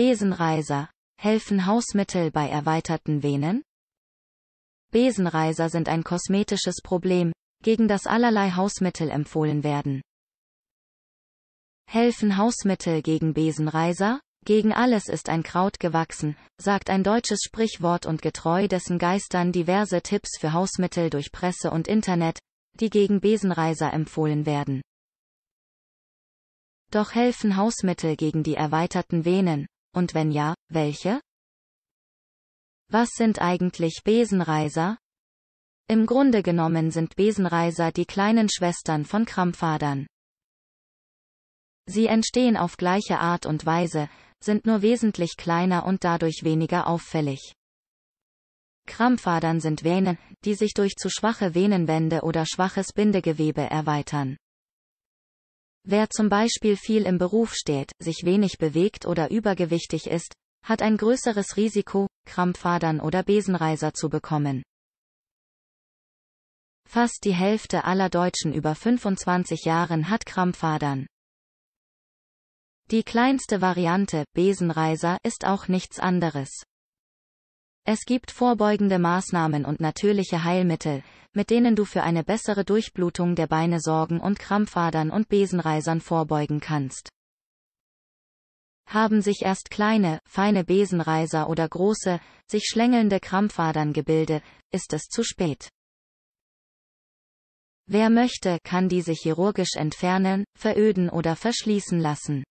Besenreiser. Helfen Hausmittel bei erweiterten Venen? Besenreiser sind ein kosmetisches Problem, gegen das allerlei Hausmittel empfohlen werden. Helfen Hausmittel gegen Besenreiser? Gegen alles ist ein Kraut gewachsen, sagt ein deutsches Sprichwort und getreu dessen geistern diverse Tipps für Hausmittel durch Presse und Internet, die gegen Besenreiser empfohlen werden. Doch helfen Hausmittel gegen die erweiterten Venen, und wenn ja, welche? Was sind eigentlich Besenreiser? Im Grunde genommen sind Besenreiser die kleinen Schwestern von Krampfadern. Sie entstehen auf gleiche Art und Weise, sind nur wesentlich kleiner und dadurch weniger auffällig. Krampfadern sind Venen, die sich durch zu schwache Venenwände oder schwaches Bindegewebe erweitern. Wer zum Beispiel viel im Beruf steht, sich wenig bewegt oder übergewichtig ist, hat ein größeres Risiko, Krampfadern oder Besenreiser zu bekommen. Fast die Hälfte aller Deutschen über 25 Jahren hat Krampfadern. Die kleinste Variante, Besenreiser, ist auch nichts anderes. Es gibt vorbeugende Maßnahmen und natürliche Heilmittel, mit denen du für eine bessere Durchblutung der Beine sorgen und Krampfadern und Besenreisern vorbeugen kannst. Haben sich erst kleine, feine Besenreiser oder große, sich schlängelnde Krampfadern gebilde, ist es zu spät. Wer möchte, kann diese chirurgisch entfernen, veröden oder verschließen lassen.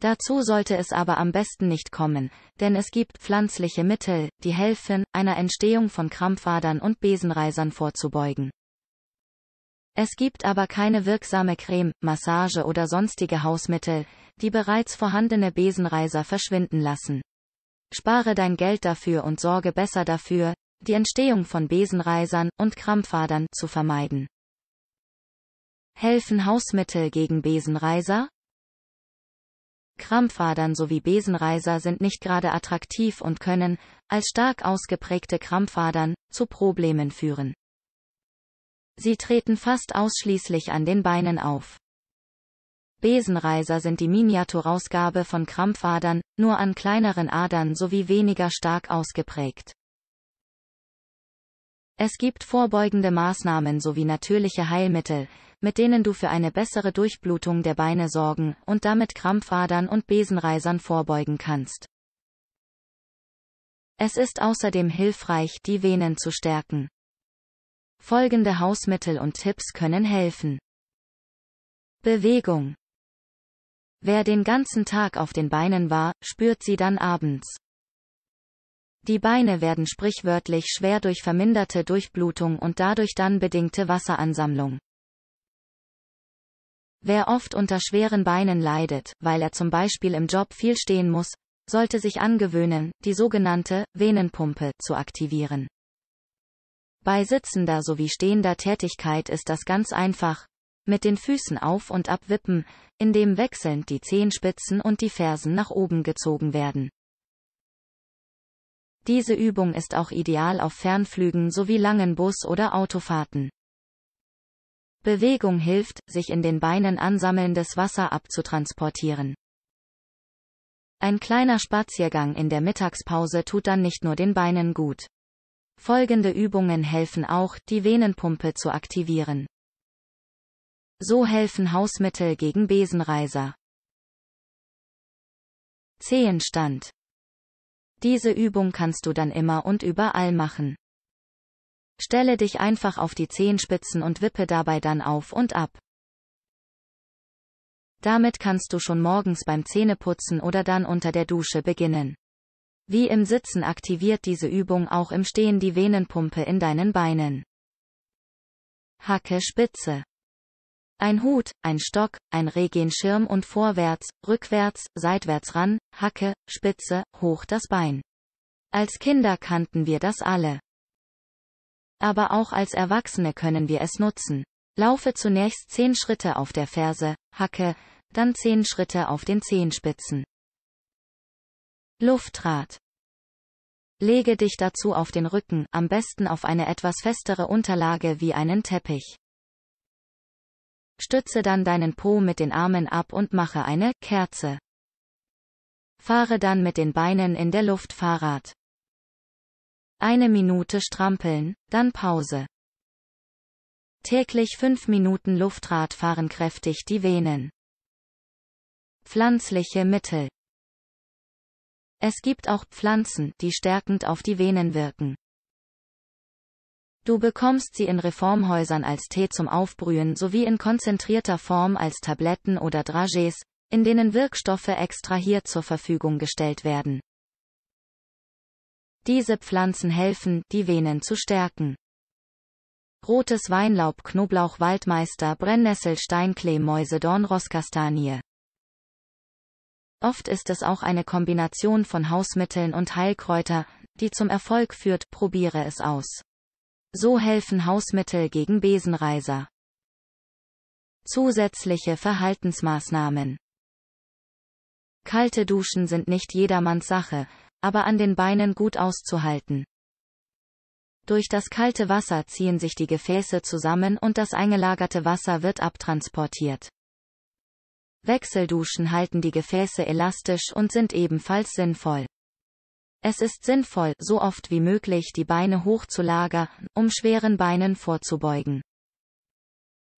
Dazu sollte es aber am besten nicht kommen, denn es gibt pflanzliche Mittel, die helfen, einer Entstehung von Krampfadern und Besenreisern vorzubeugen. Es gibt aber keine wirksame Creme, Massage oder sonstige Hausmittel, die bereits vorhandene Besenreiser verschwinden lassen. Spare dein Geld dafür und sorge besser dafür, die Entstehung von Besenreisern und Krampfadern zu vermeiden. Helfen Hausmittel gegen Besenreiser? Krampfadern sowie Besenreiser sind nicht gerade attraktiv und können, als stark ausgeprägte Krampfadern, zu Problemen führen. Sie treten fast ausschließlich an den Beinen auf. Besenreiser sind die Miniaturausgabe von Krampfadern, nur an kleineren Adern sowie weniger stark ausgeprägt. Es gibt vorbeugende Maßnahmen sowie natürliche Heilmittel, mit denen du für eine bessere Durchblutung der Beine sorgen und damit Krampfadern und Besenreisern vorbeugen kannst. Es ist außerdem hilfreich, die Venen zu stärken. Folgende Hausmittel und Tipps können helfen. Bewegung. Wer den ganzen Tag auf den Beinen war, spürt sie dann abends. Die Beine werden sprichwörtlich schwer durch verminderte Durchblutung und dadurch dann bedingte Wasseransammlung. Wer oft unter schweren Beinen leidet, weil er zum Beispiel im Job viel stehen muss, sollte sich angewöhnen, die sogenannte Venenpumpe zu aktivieren. Bei sitzender sowie stehender Tätigkeit ist das ganz einfach. Mit den Füßen auf und ab wippen, indem wechselnd die Zehenspitzen und die Fersen nach oben gezogen werden. Diese Übung ist auch ideal auf Fernflügen sowie langen Bus- oder Autofahrten. Bewegung hilft, sich in den Beinen ansammelndes Wasser abzutransportieren. Ein kleiner Spaziergang in der Mittagspause tut dann nicht nur den Beinen gut. Folgende Übungen helfen auch, die Venenpumpe zu aktivieren. So helfen Hausmittel gegen Besenreiser. Zehenstand. Diese Übung kannst du dann immer und überall machen. Stelle dich einfach auf die Zehenspitzen und wippe dabei dann auf und ab. Damit kannst du schon morgens beim Zähneputzen oder dann unter der Dusche beginnen. Wie im Sitzen aktiviert diese Übung auch im Stehen die Venenpumpe in deinen Beinen. Hacke Spitze. Ein Hut, ein Stock, ein Regenschirm und vorwärts, rückwärts, seitwärts ran, Hacke, Spitze, hoch das Bein. Als Kinder kannten wir das alle. Aber auch als Erwachsene können wir es nutzen. Laufe zunächst zehn Schritte auf der Ferse, Hacke, dann zehn Schritte auf den Zehenspitzen. Luftrat. Lege dich dazu auf den Rücken, am besten auf eine etwas festere Unterlage wie einen Teppich. Stütze dann deinen Po mit den Armen ab und mache eine Kerze. Fahre dann mit den Beinen in der Luft Fahrrad. Eine Minute strampeln, dann Pause. Täglich fünf Minuten Luftrad fahren kräftig die Venen. Pflanzliche Mittel. Es gibt auch Pflanzen, die stärkend auf die Venen wirken. Du bekommst sie in Reformhäusern als Tee zum Aufbrühen sowie in konzentrierter Form als Tabletten oder Dragees, in denen Wirkstoffe extrahiert zur Verfügung gestellt werden. Diese Pflanzen helfen, die Venen zu stärken. Rotes Weinlaub, Knoblauch, Waldmeister, Brennnessel, Steinklee, Mäuse, Dornrosskastanie. Oft ist es auch eine Kombination von Hausmitteln und Heilkräuter, die zum Erfolg führt, probiere es aus. So helfen Hausmittel gegen Besenreiser. Zusätzliche Verhaltensmaßnahmen Kalte Duschen sind nicht jedermanns Sache, aber an den Beinen gut auszuhalten. Durch das kalte Wasser ziehen sich die Gefäße zusammen und das eingelagerte Wasser wird abtransportiert. Wechselduschen halten die Gefäße elastisch und sind ebenfalls sinnvoll. Es ist sinnvoll, so oft wie möglich die Beine hoch zu lagern, um schweren Beinen vorzubeugen.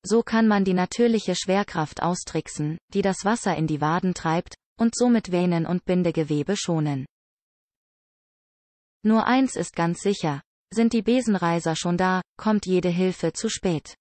So kann man die natürliche Schwerkraft austricksen, die das Wasser in die Waden treibt, und somit Venen und Bindegewebe schonen. Nur eins ist ganz sicher. Sind die Besenreiser schon da, kommt jede Hilfe zu spät.